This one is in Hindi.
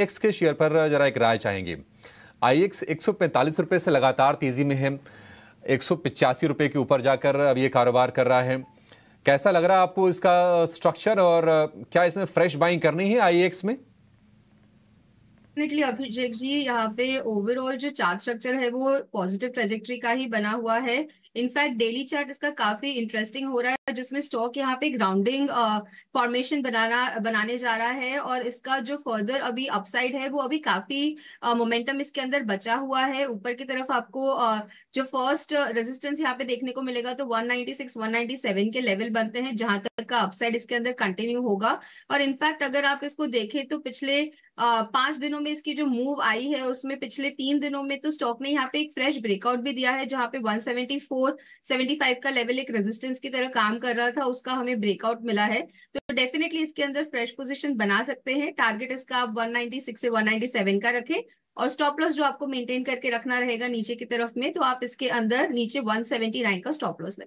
एक्स के शेयर पर जरा एक राय चाहेंगे आई एक्स एक सौ से लगातार तेज़ी में है एक सौ के ऊपर जाकर अब ये कारोबार कर रहा है कैसा लग रहा है आपको इसका स्ट्रक्चर और क्या इसमें फ्रेश बाइंग करनी है आई एक्स में डेफिनेटली अभिषेक जी यहाँ पे ओवरऑल जो चार्ट स्ट्रक्चर है वो पॉजिटिव ट्रेजेक्ट्री का ही बना हुआ है इनफैक्ट डेली चार्ट इसका काफी इंटरेस्टिंग हो रहा है जिसमें स्टॉक यहाँ पे ग्राउंडिंग फॉर्मेशन uh, बनाना बनाने जा रहा है और इसका जो फर्दर अभी अपसाइड है वो अभी काफी मोमेंटम uh, इसके अंदर बचा हुआ है ऊपर की तरफ आपको uh, जो फर्स्ट रेजिस्टेंस यहाँ पे देखने को मिलेगा तो 196 197 के लेवल बनते हैं जहां तक का अपसाइड इसके अंदर कंटिन्यू होगा और इनफैक्ट अगर आप इसको देखें तो पिछले पांच दिनों में इसकी जो मूव आई है उसमें पिछले तीन दिनों में तो स्टॉक ने यहाँ पे एक फ्रेश ब्रेकआउट भी दिया है जहाँ पे 174 75 का लेवल एक रेजिस्टेंस की तरह काम कर रहा था उसका हमें ब्रेकआउट मिला है तो डेफिनेटली इसके अंदर फ्रेश पोजिशन बना सकते हैं टारगेट इसका आप वन से वन का रखें और स्टॉप लॉस जो आपको मेंटेन करके रखना रहेगा नीचे की तरफ में तो आप इसके अंदर नीचे 179 का स्टॉप लॉस